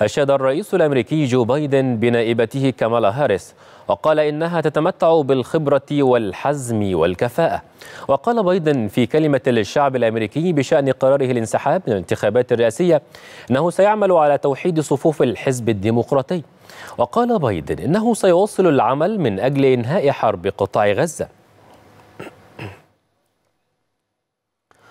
أشاد الرئيس الأمريكي جو بايدن بنائبته كامالا هاريس وقال إنها تتمتع بالخبرة والحزم والكفاءة وقال بايدن في كلمة للشعب الأمريكي بشأن قراره الانسحاب من الانتخابات الرئاسية أنه سيعمل على توحيد صفوف الحزب الديمقراطي وقال بايدن إنه سيواصل العمل من أجل إنهاء حرب قطاع غزة